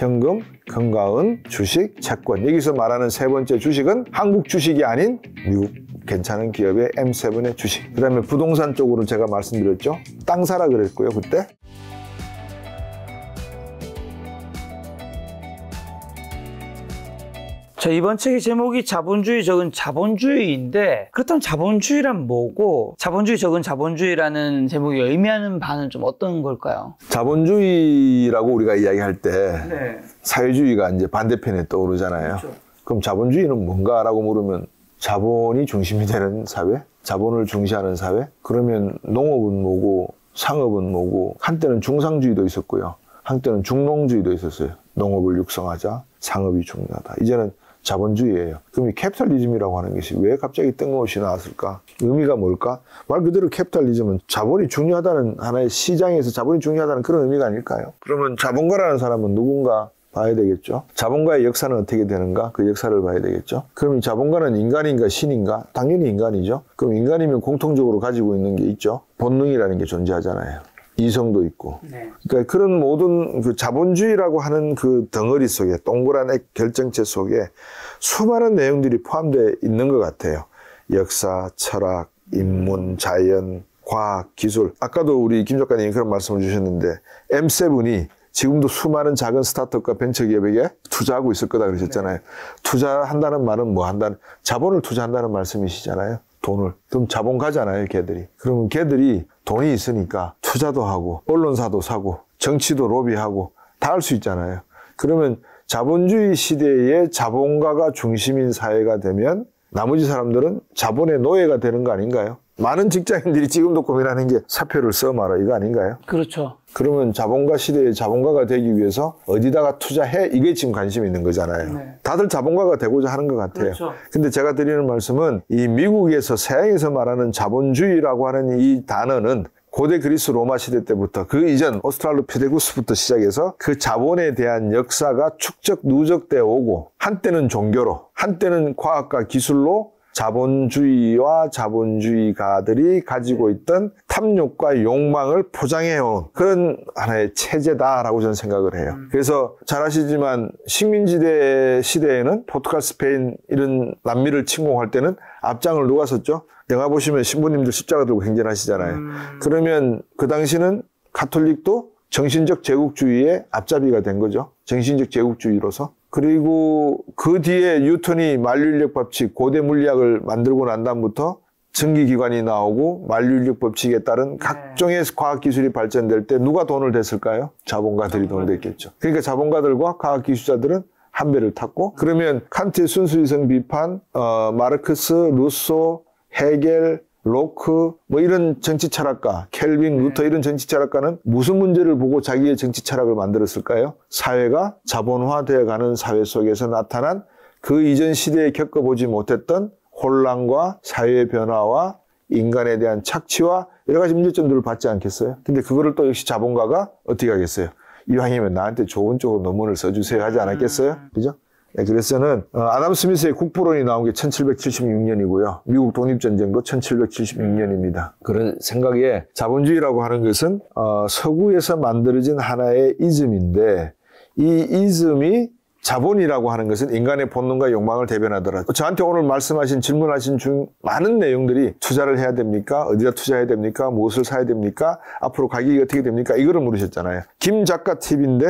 현금, 금강은 주식, 채권. 여기서 말하는 세 번째 주식은 한국 주식이 아닌 미국 괜찮은 기업의 M7의 주식. 그 다음에 부동산 쪽으로 제가 말씀드렸죠. 땅 사라 그랬고요, 그때. 자, 이번 책의 제목이 자본주의 적은 자본주의인데, 그렇다면 자본주의란 뭐고, 자본주의 적은 자본주의라는 제목이 의미하는 바는 좀 어떤 걸까요? 자본주의라고 우리가 이야기할 때, 네. 사회주의가 이제 반대편에 떠오르잖아요. 그렇죠. 그럼 자본주의는 뭔가라고 물으면, 자본이 중심이 되는 사회? 자본을 중시하는 사회? 그러면 농업은 뭐고, 상업은 뭐고, 한때는 중상주의도 있었고요. 한때는 중농주의도 있었어요. 농업을 육성하자, 상업이 중요하다. 이제는 자본주의예요. 그럼 이 캐피탈리즘이라고 하는 것이 왜 갑자기 뜬금없이 나왔을까? 의미가 뭘까? 말 그대로 캐피탈리즘은 자본이 중요하다는 하나의 시장에서 자본이 중요하다는 그런 의미가 아닐까요? 그러면 자본가라는 사람은 누군가 봐야 되겠죠. 자본가의 역사는 어떻게 되는가? 그 역사를 봐야 되겠죠. 그럼 이 자본가는 인간인가 신인가? 당연히 인간이죠. 그럼 인간이면 공통적으로 가지고 있는 게 있죠. 본능이라는 게 존재하잖아요. 이성도 있고. 네. 그러니까 그런 모든 그 자본주의라고 하는 그 덩어리 속에 동그란 결정체 속에 수많은 내용들이 포함되어 있는 것 같아요. 역사, 철학, 인문, 자연, 과학, 기술. 아까도 우리 김 작가님 그런 말씀을 주셨는데 M7이 지금도 수많은 작은 스타트업과 벤처기업에게 투자하고 있을 거다 그러셨잖아요. 네. 투자한다는 말은 뭐 한다는 자본을 투자한다는 말씀이시잖아요. 돈을. 그럼 자본 가잖아요, 걔들이. 그러면 걔들이 돈이 있으니까 투자도 하고 언론사도 사고 정치도 로비하고 다 할 수 있잖아요. 그러면 자본주의 시대에 자본가가 중심인 사회가 되면 나머지 사람들은 자본의 노예가 되는 거 아닌가요? 많은 직장인들이 지금도 고민하는 게 사표를 써 말아 이거 아닌가요? 그렇죠. 그러면 자본가 시대에 자본가가 되기 위해서 어디다가 투자해 이게 지금 관심 있는 거잖아요. 네. 다들 자본가가 되고자 하는 것 같아요. 그렇죠. 근데 제가 드리는 말씀은 이 미국에서 서양에서 말하는 자본주의라고 하는 이 단어는 고대 그리스 로마 시대 때부터 그 이전 오스트랄로피데구스부터 시작해서 그 자본에 대한 역사가 축적 누적되어 오고 한때는 종교로 한때는 과학과 기술로 자본주의와 자본주의가들이 가지고 네. 있던 탐욕과 욕망을 포장해온 그런 하나의 체제다라고 저는 생각을 해요. 음. 그래서 잘 아시지만 식민지대 시대에는 포르투갈, 스페인 이런 남미를 침공할 때는 앞장을 누가 섰죠? 영화 보시면 신부님들 십자가 들고 행진하시잖아요. 음. 그러면 그 당시는 가톨릭도 정신적 제국주의의 앞잡이가 된 거죠. 정신적 제국주의로서. 그리고 그 뒤에 뉴턴이 만류인력 법칙, 고대 물리학을 만들고 난 다음부터 증기기관이 나오고 만류인력 법칙에 따른 네. 각종의 과학기술이 발전될 때 누가 돈을 댔을까요? 자본가들이 돈을 댔겠죠. 그러니까 자본가들과 과학기술자들은 한 배를 탔고 그러면 칸트의 순수이성 비판, 어, 마르크스, 루소, 헤겔, 로크 뭐 이런 정치 철학가, 켈빈 루터 네. 이런 정치 철학가는 무슨 문제를 보고 자기의 정치 철학을 만들었을까요? 사회가 자본화되어 가는 사회 속에서 나타난 그 이전 시대에 겪어보지 못했던 혼란과 사회 변화와 인간에 대한 착취와 여러 가지 문제점들을 받지 않겠어요? 근데 그거를 또 역시 자본가가 어떻게 하겠어요? 이왕이면 나한테 좋은 쪽으로 논문을 써주세요 하지 음. 않았겠어요? 그죠? 예, 그래서는 어, 아담 스미스의 국부론이 나온 게 1776년이고요. 미국 독립전쟁도 1776년입니다. 그런 생각에 자본주의라고 하는 것은 어, 서구에서 만들어진 하나의 이즘인데 이 이즘이 자본이라고 하는 것은 인간의 본능과 욕망을 대변하더라. 도 저한테 오늘 말씀하신 질문하신 중 많은 내용들이 투자를 해야 됩니까? 어디다 투자해야 됩니까? 무엇을 사야 됩니까? 앞으로 가격이 어떻게 됩니까? 이거를 물으셨잖아요. 김 작가 팁인데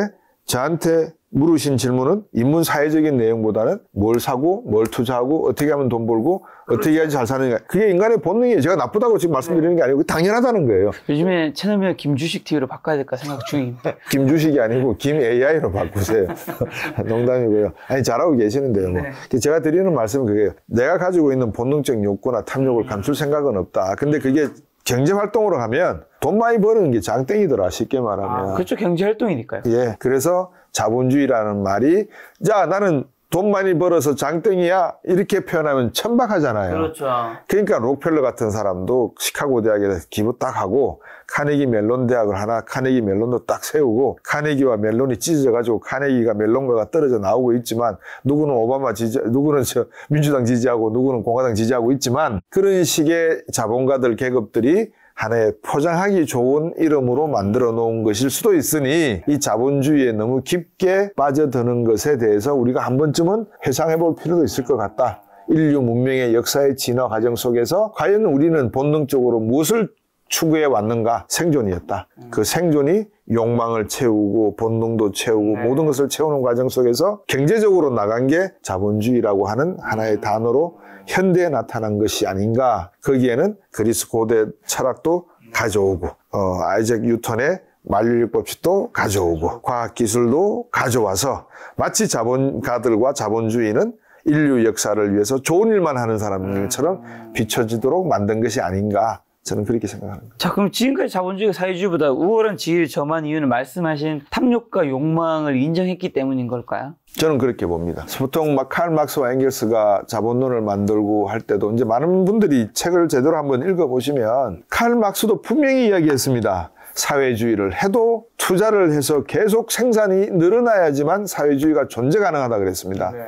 저한테 물으신 질문은 인문 사회적인 내용보다는 뭘 사고 뭘 투자하고 어떻게 하면 돈 벌고 어떻게 해야지 잘사는냐 그게 인간의 본능이에요 제가 나쁘다고 지금 말씀드리는 게 아니고 당연하다는 거예요 요즘에 채널명 김주식 TV로 바꿔야 될까 생각 중입니다 김주식이 아니고 김AI로 바꾸세요 농담이고요 아니 잘하고 계시는데요 뭐. 네. 제가 드리는 말씀은 그게 내가 가지고 있는 본능적 욕구나 탐욕을 감출 생각은 없다 근데 그게 경제 활동으로 가면 돈 많이 버는 게 장땡이더라 쉽게 말하면. 아, 그쪽 그렇죠. 경제 활동이니까요. 예, 그래서 자본주의라는 말이 자 나는 돈 많이 벌어서 장땡이야 이렇게 표현하면 천박하잖아요. 그렇죠. 그러니까 록펠러 같은 사람도 시카고 대학에서 기부 딱 하고 카네기 멜론 대학을 하나 카네기 멜론도 딱 세우고 카네기와 멜론이 찢어져가지고 카네기가 멜론과가 떨어져 나오고 있지만 누구는 오바마 지지 누구는 저 민주당 지지하고 누구는 공화당 지지하고 있지만 그런 식의 자본가들 계급들이 하나의 포장하기 좋은 이름으로 만들어 놓은 것일 수도 있으니 이 자본주의에 너무 깊게 빠져드는 것에 대해서 우리가 한 번쯤은 회상해 볼 필요도 있을 것 같다. 인류 문명의 역사의 진화 과정 속에서 과연 우리는 본능적으로 무엇을 추구해 왔는가? 생존이었다. 그 생존이 욕망을 채우고 본능도 채우고 네. 모든 것을 채우는 과정 속에서 경제적으로 나간 게 자본주의라고 하는 하나의 단어로 현대에 나타난 것이 아닌가 거기에는 그리스 고대 철학도 가져오고 어, 아이작 뉴턴의 만류력법칙도 가져오고 과학기술도 가져와서 마치 자본가들과 자본주의는 인류 역사를 위해서 좋은 일만 하는 사람들처럼 음. 비춰지도록 만든 것이 아닌가 저는 그렇게 생각합니다. 자, 그럼 지금까지 자본주의가 사회주의보다 우월한 지위를 점한 이유는 말씀하신 탐욕과 욕망을 인정했기 때문인 걸까요? 저는 그렇게 봅니다. 보통 막칼 막스와 앵겔스가 자본론을 만들고 할 때도 이제 많은 분들이 책을 제대로 한번 읽어보시면 칼 막스도 분명히 이야기했습니다. 사회주의를 해도 투자를 해서 계속 생산이 늘어나야지만 사회주의가 존재 가능하다 그랬습니다. 네.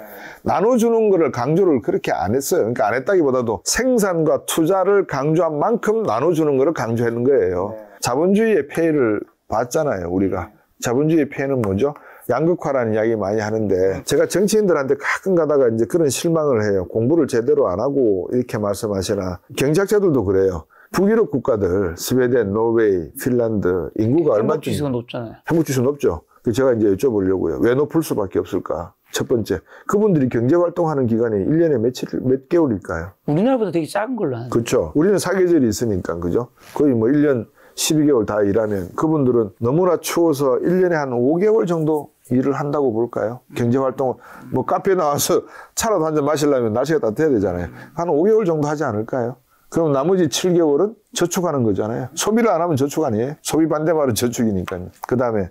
나눠주는 거를 강조를 그렇게 안 했어요. 그러니까 안 했다기보다도 생산과 투자를 강조한 만큼 나눠주는 거를 강조했는 거예요. 네. 자본주의의 폐해를 봤잖아요, 우리가. 네. 자본주의의 폐해는 뭐죠? 양극화라는 이야기 많이 하는데 네. 제가 정치인들한테 가끔 가다가 이제 그런 실망을 해요. 공부를 제대로 안 하고 이렇게 말씀하시나 경제학자들도 그래요. 북유럽 국가들 스웨덴, 노르웨이, 핀란드 인구가 얼마 지 높잖아요. 행복 지수 높죠. 그 제가 이제 여쭤보려고요. 왜 높을 수밖에 없을까? 첫 번째, 그분들이 경제 활동하는 기간이 1년에 며칠, 몇 개월일까요? 우리나라보다 되게 작은 걸로 아는데. 그렇죠. 우리는 사계절이 있으니까, 그죠? 거의 뭐 1년 12개월 다 일하면 그분들은 너무나 추워서 1년에 한 5개월 정도 일을 한다고 볼까요? 경제 활동을, 뭐 카페 나와서 차라도 한 잔 마시려면 날씨가 따뜻해야 되잖아요. 한 5개월 정도 하지 않을까요? 그럼 나머지 7개월은 저축하는 거잖아요. 소비를 안 하면 저축 아니에요. 소비 반대말은 저축이니까요. 그 다음에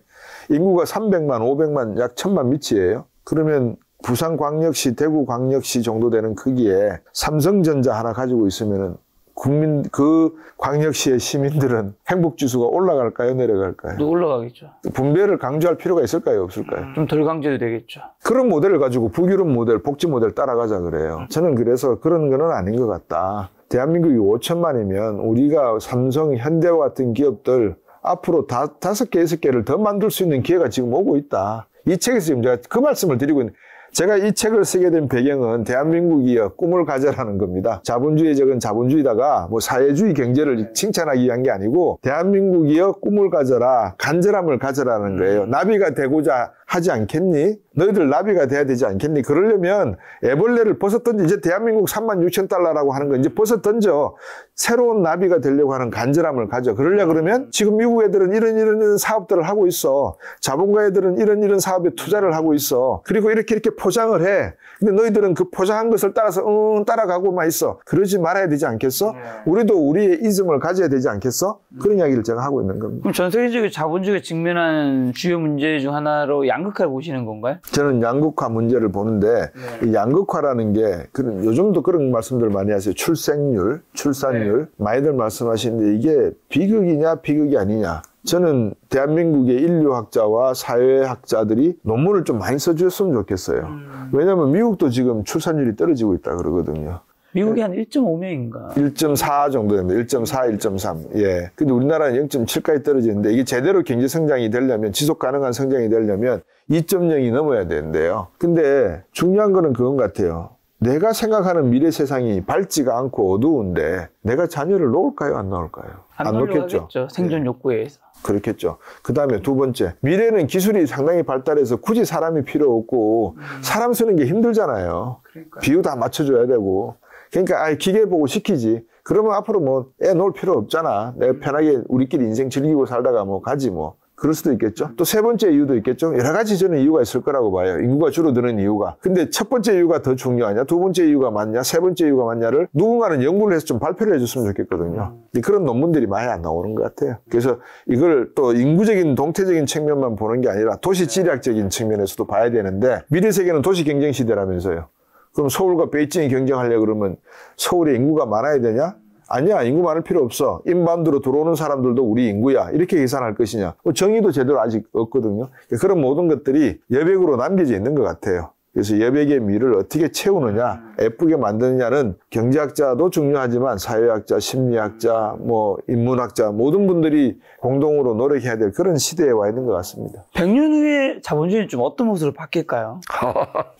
인구가 300만, 500만, 약 1000만 밑이에요 그러면 부산광역시, 대구광역시 정도 되는 크기에 삼성전자 하나 가지고 있으면은 국민 그 광역시의 시민들은 행복 지수가 올라갈까요, 내려갈까요? 올라가겠죠. 분배를 강조할 필요가 있을까요, 없을까요? 음, 좀덜 강조도 되겠죠. 그런 모델을 가지고 북유럽 모델, 복지 모델 따라가자 그래요. 저는 그래서 그런 거는 아닌 것 같다. 대한민국이 5천만이면 우리가 삼성, 현대와 같은 기업들 앞으로 다, 다섯 개, 여섯 개를 더 만들 수 있는 기회가 지금 오고 있다. 이 책에서 지금 제가 그 말씀을 드리고 있는 제가 이 책을 쓰게 된 배경은 대한민국이 꿈을 가져라는 겁니다. 자본주의 적은 자본주의다가 뭐 사회주의 경제를 네. 칭찬하기 위한 게 아니고 대한민국이여 꿈을 가져라 간절함을 가져라는 음. 거예요. 나비가 되고자 하지 않겠니? 너희들 나비가 돼야 되지 않겠니? 그러려면 애벌레를 벗어 던져. 이제 대한민국 3만 6천 달러라고 하는 거 이제 벗어 던져. 새로운 나비가 되려고 하는 간절함을 가져. 그러려 그러면 지금 미국 애들은 이런 이런 이런 사업들을 하고 있어. 자본가 애들은 이런 이런 사업에 투자를 하고 있어. 그리고 이렇게 이렇게 포장을 해. 근데 너희들은 그 포장한 것을 따라서 응 따라가고만 있어. 그러지 말아야 되지 않겠어? 네. 우리도 우리의 이즘을 가져야 되지 않겠어? 그런 이야기를 제가 하고 있는 겁니다. 그럼 전 세계적인 자본주의 직면한 주요 문제 중 하나로 양 양극화를 보시는 건가요? 저는 양극화 문제를 보는데 네. 양극화라는 게 그런 요즘도 그런 말씀들 많이 하세요. 출생률, 출산율 네. 많이들 말씀하시는데 이게 비극이냐 비극이 아니냐. 저는 대한민국의 인류학자와 사회학자들이 논문을 좀 많이 써주셨으면 좋겠어요. 음. 왜냐하면 미국도 지금 출산율이 떨어지고 있다 그러거든요. 미국이 한 1.5명인가? 1.4 정도 됩니다. 1.4, 1.3. 예. 근데 우리나라는 0.7까지 떨어지는데 이게 제대로 경제 성장이 되려면 지속 가능한 성장이 되려면 2.0이 넘어야 되는데요. 근데 중요한 거는 그건 같아요. 내가 생각하는 미래 세상이 밝지가 않고 어두운데 내가 자녀를 놓을까요? 안 놓을까요? 안, 안 놓겠죠. 하겠죠. 생존 예. 욕구에 의해서. 그렇겠죠. 그 다음에 두 번째. 미래는 기술이 상당히 발달해서 굳이 사람이 필요 없고 음. 사람 쓰는 게 힘들잖아요. 그러니까요. 비유 다 맞춰줘야 되고. 그러니까 아예 기계 보고 시키지. 그러면 앞으로 뭐애 놓을 필요 없잖아. 내가 음. 편하게 우리끼리 인생 즐기고 살다가 뭐 가지 뭐. 그럴 수도 있겠죠. 또 세 번째 이유도 있겠죠. 여러 가지 저는 이유가 있을 거라고 봐요. 인구가 줄어드는 이유가. 근데 첫 번째 이유가 더 중요하냐, 두 번째 이유가 맞냐, 세 번째 이유가 맞냐를 누군가는 연구를 해서 좀 발표를 해줬으면 좋겠거든요. 음. 그런 논문들이 많이 안 나오는 것 같아요. 그래서 이걸 또 인구적인 동태적인 측면만 보는 게 아니라 도시 지리학적인 측면에서도 봐야 되는데 미래 세계는 도시 경쟁 시대라면서요. 그럼 서울과 베이징이 경쟁하려고 그러면 서울에 인구가 많아야 되냐? 아니야 인구 많을 필요 없어 인반도로 들어오는 사람들도 우리 인구야 이렇게 계산할 것이냐 뭐 정의도 제대로 아직 없거든요 그러니까 그런 모든 것들이 여백으로 남겨져 있는 것 같아요 그래서 여백의 미를 어떻게 채우느냐, 예쁘게 만드느냐는 경제학자도 중요하지만 사회학자, 심리학자, 뭐 인문학자 모든 분들이 공동으로 노력해야 될 그런 시대에 와 있는 것 같습니다. 100년 후에 자본주의는 좀 어떤 모습으로 바뀔까요?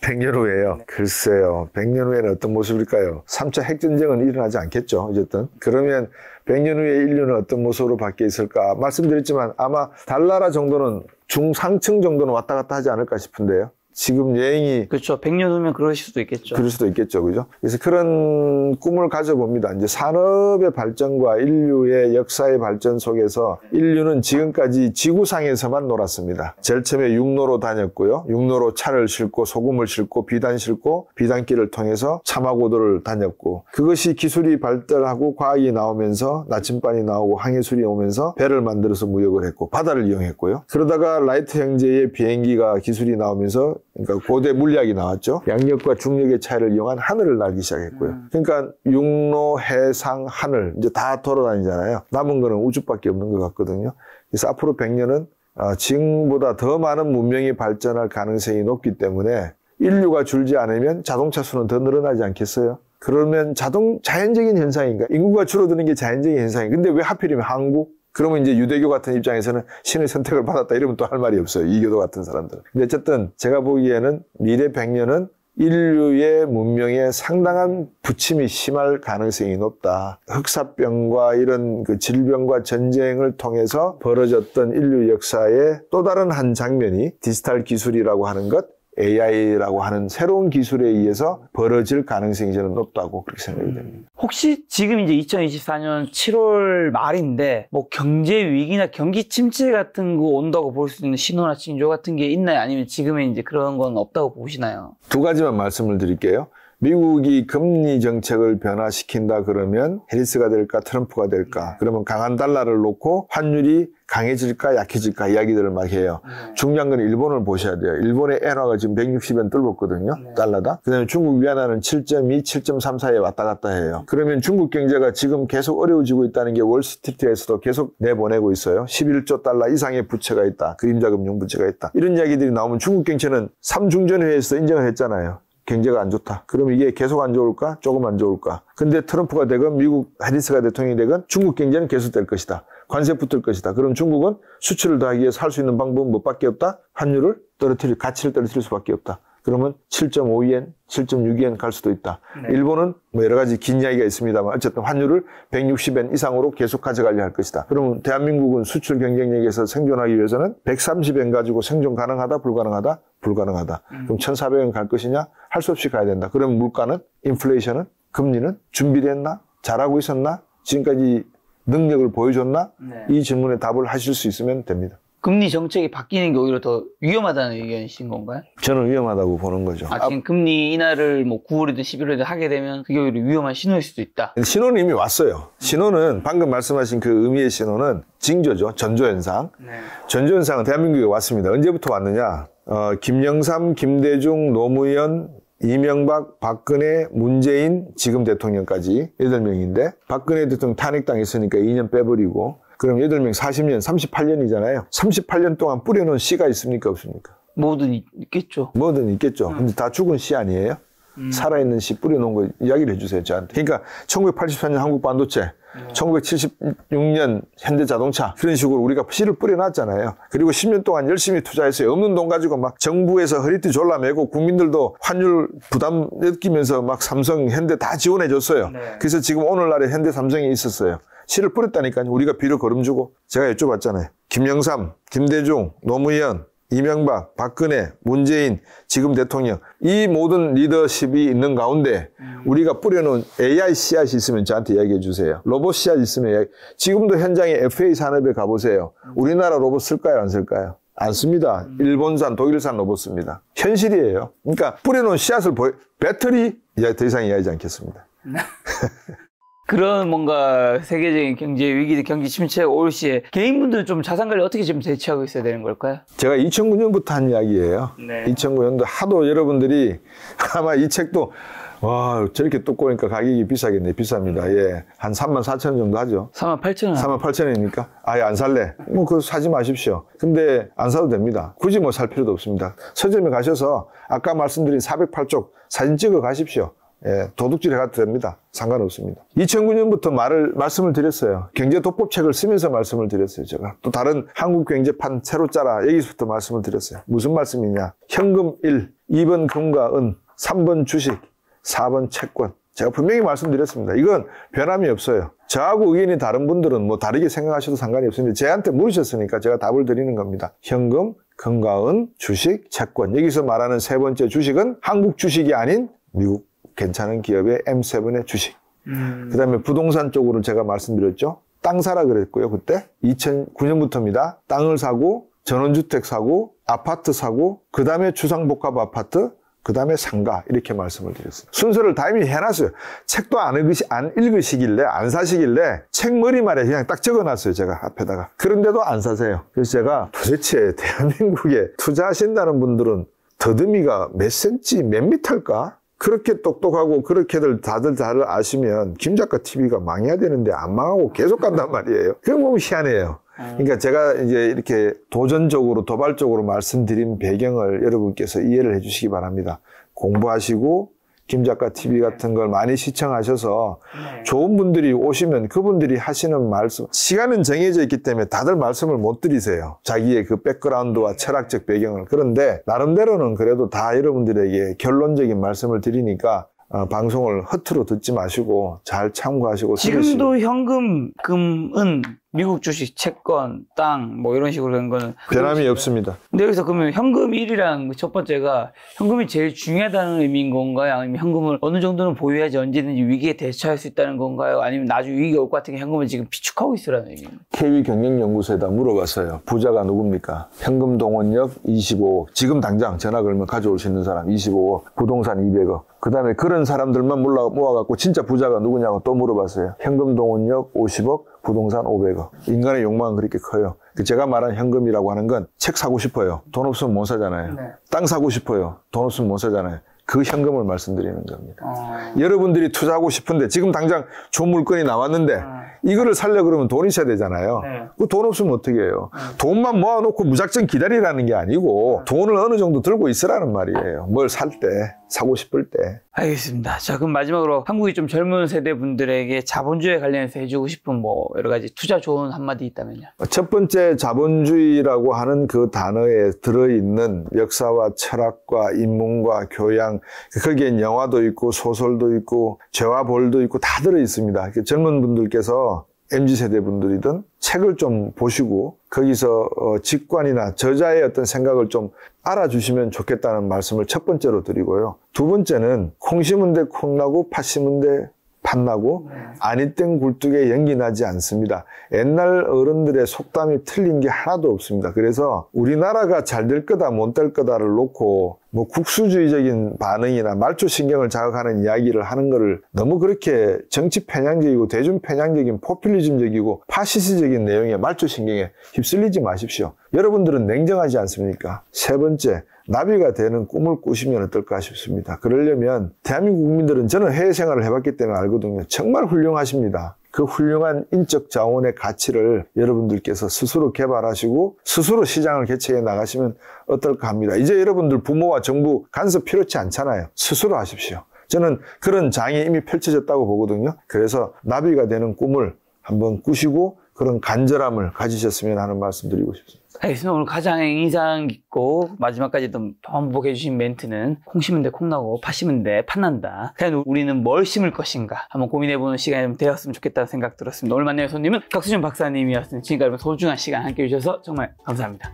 100년 후에요. 글쎄요. 100년 후에는 어떤 모습일까요? 3차 핵전쟁은 일어나지 않겠죠. 어쨌든. 그러면 100년 후에 인류는 어떤 모습으로 바뀌어 있을까? 말씀드렸지만 아마 달나라 정도는 중상층 정도는 왔다 갔다 하지 않을까 싶은데요. 지금 여행이 그렇죠. 100년 후면 그러실 수도 있겠죠. 그럴 수도 있겠죠. 그죠? 그래서 그런 꿈을 가져봅니다. 이제 산업의 발전과 인류의 역사의 발전 속에서 인류는 지금까지 지구상에서만 놀았습니다. 제일 처음에 육로로 다녔고요. 육로로 차를 싣고 소금을 싣고 비단 싣고 비단길을 통해서 차마고도를 다녔고 그것이 기술이 발달하고 과학이 나오면서 나침반이 나오고 항해술이 오면서 배를 만들어서 무역을 했고 바다를 이용했고요. 그러다가 라이트 형제의 비행기가 기술이 나오면서 그러니까 고대 물리학이 나왔죠. 양력과 중력의 차이를 이용한 하늘을 날기 시작했고요. 음. 그러니까 육로, 해상, 하늘 이제 다 돌아다니잖아요. 남은 거는 우주밖에 없는 것 같거든요. 그래서 앞으로 100년은 지금보다 어, 더 많은 문명이 발전할 가능성이 높기 때문에 인류가 줄지 않으면 자동차 수는 더 늘어나지 않겠어요? 그러면 자동 자연적인 현상인가? 인구가 줄어드는 게 자연적인 현상이. 근데 왜 하필이면 한국? 그러면 이제 유대교 같은 입장에서는 신의 선택을 받았다 이러면 또 할 말이 없어요. 이교도 같은 사람들은. 근데 어쨌든 제가 보기에는 미래 백년은 인류의 문명에 상당한 부침이 심할 가능성이 높다. 흑사병과 이런 그 질병과 전쟁을 통해서 벌어졌던 인류 역사의 또 다른 한 장면이 디지털 기술이라고 하는 것, AI라고 하는 새로운 기술에 의해서 벌어질 가능성이 저는 높다고 그렇게 생각이 음. 됩니다. 혹시 지금 이제 2024년 7월 말인데 뭐 경제 위기나 경기 침체 같은 거 온다고 볼 수 있는 신호나 징조 같은 게 있나요? 아니면 지금은 이제 그런 건 없다고 보시나요? 두 가지만 말씀을 드릴게요. 미국이 금리 정책을 변화시킨다 그러면 해리스가 될까 트럼프가 될까 네. 그러면 강한 달러를 놓고 환율이 강해질까 약해질까 이야기들을 막 해요. 네. 중요한 건 일본을 보셔야 돼요. 일본의 엔화가 지금 160엔 뚫었거든요. 네. 달러다. 그다음에 중국 위안화는 7.2, 7.3 사이에 왔다 갔다 해요. 그러면 중국 경제가 지금 계속 어려워지고 있다는 게 월스트리트에서도 계속 내보내고 있어요. 11조 달러 이상의 부채가 있다. 그림자금융 부채가 있다. 이런 이야기들이 나오면 중국 경제는 3중전회에서 인정을 했잖아요. 경제가 안 좋다. 그럼 이게 계속 안 좋을까? 조금 안 좋을까? 근데 트럼프가 되건 미국 해리스가 대통령이 되건 중국 경제는 계속될 것이다. 관세 붙을 것이다. 그럼 중국은 수출을 더하기 위해서 할 수 있는 방법은 뭐밖에 없다? 환율을 떨어뜨릴, 가치를 떨어뜨릴 수밖에 없다. 그러면 7.5엔, 7.6엔 갈 수도 있다. 네. 일본은 뭐 여러 가지 긴 이야기가 있습니다만 어쨌든 환율을 160엔 이상으로 계속 가져가려 할 것이다. 그러면 대한민국은 수출 경쟁력에서 생존하기 위해서는 130엔 가지고 생존 가능하다, 불가능하다, 불가능하다. 음. 그럼 1,400엔 갈 것이냐? 할 수 없이 가야 된다. 그러면 물가는, 인플레이션은, 금리는 준비됐나? 잘하고 있었나? 지금까지 능력을 보여줬나? 네. 이 질문에 답을 하실 수 있으면 됩니다. 금리 정책이 바뀌는 게 오히려 더 위험하다는 의견이신 건가요? 저는 위험하다고 보는 거죠. 아, 지금 금리 인하를 뭐 9월이든 11월이든 하게 되면 그게 오히려 위험한 신호일 수도 있다. 신호는 이미 왔어요. 신호는 방금 말씀하신 그 의미의 신호는 징조죠. 전조현상. 네. 전조현상은 대한민국에 왔습니다. 언제부터 왔느냐? 어, 김영삼, 김대중, 노무현, 이명박, 박근혜, 문재인, 지금 대통령까지 8명인데 박근혜 대통령 탄핵당했으니까 2년 빼버리고 그럼 8명 40년, 38년이잖아요. 38년 동안 뿌려놓은 씨가 있습니까? 없습니까? 뭐든 있겠죠. 뭐든 있겠죠. 응. 음. 근데 다 죽은 씨 아니에요? 음. 살아있는 씨 뿌려놓은 거 이야기를 해주세요 저한테. 그러니까 1984년 한국 반도체, 음. 1976년 현대자동차 그런 식으로 우리가 씨를 뿌려놨잖아요. 그리고 10년 동안 열심히 투자했어요. 없는 돈 가지고 막 정부에서 허리띠 졸라매고 국민들도 환율 부담 느끼면서 막 삼성, 현대 다 지원해줬어요. 네. 그래서 지금 오늘날에 현대 삼성이 있었어요. 씨를 뿌렸다니까요. 우리가 비를 걸음주고 제가 여쭤봤잖아요. 김영삼, 김대중, 노무현, 이명박, 박근혜, 문재인, 지금 대통령 이 모든 리더십이 있는 가운데 음. 우리가 뿌려놓은 AI 씨앗이 있으면 저한테 이야기해 주세요. 로봇 씨앗 있으면 이야기. 지금도 현장에 FA 산업에 가보세요. 음. 우리나라 로봇 쓸까요, 안 쓸까요? 안 씁니다. 음. 일본산, 독일산 로봇 씁니다. 현실이에요. 그러니까 뿌려놓은 씨앗을 보여 배터리 이제 더 이상 이야기하지 않겠습니다. 그런 뭔가 세계적인 경제 위기, 경기 침체 올 시에 개인분들은 좀 자산 관리 어떻게 지금 대처하고 있어야 되는 걸까요? 제가 2009년부터 한 이야기예요. 네. 2009년도 하도 여러분들이 아마 이 책도 와 저렇게 뚝 꼬니까 가격이 비싸겠네 비쌉니다 예한 3만 4천 원 정도 하죠 3만 8천 원 3만 8천 원입니까 아예 안 살래 뭐 그거 사지 마십시오 근데 안 사도 됩니다 굳이 뭐 살 필요도 없습니다 서점에 가셔서 아까 말씀드린 408쪽 사진 찍어 가십시오 예, 도둑질해 가 됩니다. 상관없습니다. 2009년부터 말을, 말씀을 드렸어요. 경제독법책을 쓰면서 말씀을 드렸어요, 제가. 또 다른 한국경제판 새로 짜라. 여기서부터 말씀을 드렸어요. 무슨 말씀이냐. 현금 1, 2번 금과 은, 3번 주식, 4번 채권. 제가 분명히 말씀드렸습니다. 이건 변함이 없어요. 저하고 의견이 다른 분들은 뭐 다르게 생각하셔도 상관이 없습니다. 제한테 물으셨으니까 제가 답을 드리는 겁니다. 현금, 금과 은, 주식, 채권. 여기서 말하는 세 번째 주식은 한국 주식이 아닌 미국 괜찮은 기업의 M7의 주식. 음. 그다음에 부동산 쪽으로 제가 말씀드렸죠. 땅 사라 그랬고요. 그때 2009년부터입니다. 땅을 사고 전원주택 사고 아파트 사고 그다음에 주상복합 아파트 그다음에 상가 이렇게 말씀을 드렸어요. 순서를 다임이 해놨어요. 책도 안, 읽으시, 안 읽으시길래 안 사시길래 책 머리말에 그냥 딱 적어놨어요. 제가 앞에다가 그런데도 안 사세요. 그래서 제가 도대체 대한민국에 투자하신다는 분들은 더듬이가 몇 센치 몇 미터일까? 그렇게 똑똑하고 그렇게들 다들 잘 아시면 김 작가 TV가 망해야 되는데 안 망하고 계속 간단 말이에요. 그런 너무 희한해요. 아. 그러니까 제가 이제 이렇게 도전적으로 도발적으로 말씀드린 배경을 여러분께서 이해를 해주시기 바랍니다. 공부하시고 김작가 TV 네. 같은 걸 많이 시청하셔서 네. 좋은 분들이 오시면 그분들이 하시는 말씀 시간은 정해져 있기 때문에 다들 말씀을 못 드리세요. 자기의 그 백그라운드와 네. 철학적 배경을 그런데 나름대로는 그래도 다 여러분들에게 결론적인 말씀을 드리니까 어, 방송을 허투루 듣지 마시고 잘 참고하시고 지금도 현금금은 미국 주식, 채권, 땅 뭐 이런 식으로 된 거는 변함이 없습니다. 근데 여기서 그러면 현금 1이라는 그 첫 번째가 현금이 제일 중요하다는 의미인 건가요? 아니면 현금을 어느 정도는 보유해야지 언제든지 위기에 대처할 수 있다는 건가요? 아니면 나중에 위기가 올 것 같은 게 현금을 지금 비축하고 있으라는 의미인가요? KB경영연구소에다 물어봤어요. 부자가 누굽니까? 현금 동원력 25억. 지금 당장 전화 걸면 가져올 수 있는 사람 25억. 부동산 200억. 그 다음에 그런 사람들만 몰라 모아갖고 진짜 부자가 누구냐고 또 물어봤어요. 현금 동원력 50억, 부동산 500억. 거. 인간의 욕망은 그렇게 커요. 그 제가 말한 현금이라고 하는 건 책 사고 싶어요. 돈 없으면 못 사잖아요. 네. 땅 사고 싶어요. 돈 없으면 못 사잖아요. 그 현금을 말씀드리는 겁니다. 아... 여러분들이 투자하고 싶은데 지금 당장 좋은 물건이 나왔는데 아... 이거를 살려 그러면 돈이 있어야 되잖아요. 네. 그돈 없으면 어떻게 해요? 네. 돈만 모아놓고 무작정 기다리라는 게 아니고 네. 돈을 어느 정도 들고 있으라는 말이에요. 뭘 살 때, 사고 싶을 때. 알겠습니다. 자, 그럼 마지막으로 한국이 좀 젊은 세대 분들에게 자본주의에 관련해서 해주고 싶은 뭐 여러 가지 투자 좋은 한마디 있다면요. 첫 번째 자본주의라고 하는 그 단어에 들어있는 역사와 철학과 인문과 교양, 거기에 영화도 있고 소설도 있고 재화 벌도 있고 다 들어있습니다. 그러니까 젊은 분들께서 MZ세대 분들이든 책을 좀 보시고 거기서 어, 직관이나 저자의 어떤 생각을 좀 알아주시면 좋겠다는 말씀을 첫 번째로 드리고요. 두 번째는 콩 심은 데 콩나고 팥 심은 데 팥나고 아니 땐 굴뚝에 연기 나지 않습니다. 옛날 어른들의 속담이 틀린 게 하나도 없습니다. 그래서 우리나라가 잘 될 거다 못 될 거다를 놓고 뭐 국수주의적인 반응이나 말초신경을 자극하는 이야기를 하는 것을 너무 그렇게 정치 편향적이고 대중 편향적인 포퓰리즘적이고 파시스적인 내용의 말초신경에 휩쓸리지 마십시오. 여러분들은 냉정하지 않습니까? 세 번째, 나비가 되는 꿈을 꾸시면 어떨까 싶습니다. 그러려면 대한민국 국민들은 저는 해외 생활을 해봤기 때문에 알거든요. 정말 훌륭하십니다. 그 훌륭한 인적 자원의 가치를 여러분들께서 스스로 개발하시고 스스로 시장을 개척해 나가시면 어떨까 합니다. 이제 여러분들 부모와 정부 간섭 필요치 않잖아요. 스스로 하십시오. 저는 그런 장이 이미 펼쳐졌다고 보거든요. 그래서 나비가 되는 꿈을 한번 꾸시고 그런 간절함을 가지셨으면 하는 말씀 드리고 싶습니다. 알겠습니다. 오늘 가장 인상 깊고 마지막까지 좀 반복해 주신 멘트는 콩 심은 데 콩나고 파 심은 데 팥난다. 그냥 우리는 뭘 심을 것인가 한번 고민해 보는 시간이 좀 되었으면 좋겠다는 생각 들었습니다. 오늘 만나는 손님은 박수준 박사님이었습니다. 지금까지 여 소중한 시간 함께해 주셔서 정말 감사합니다.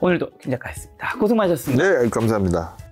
오늘도 김작가였습니다. 고생 많으셨습니다. 네, 감사합니다.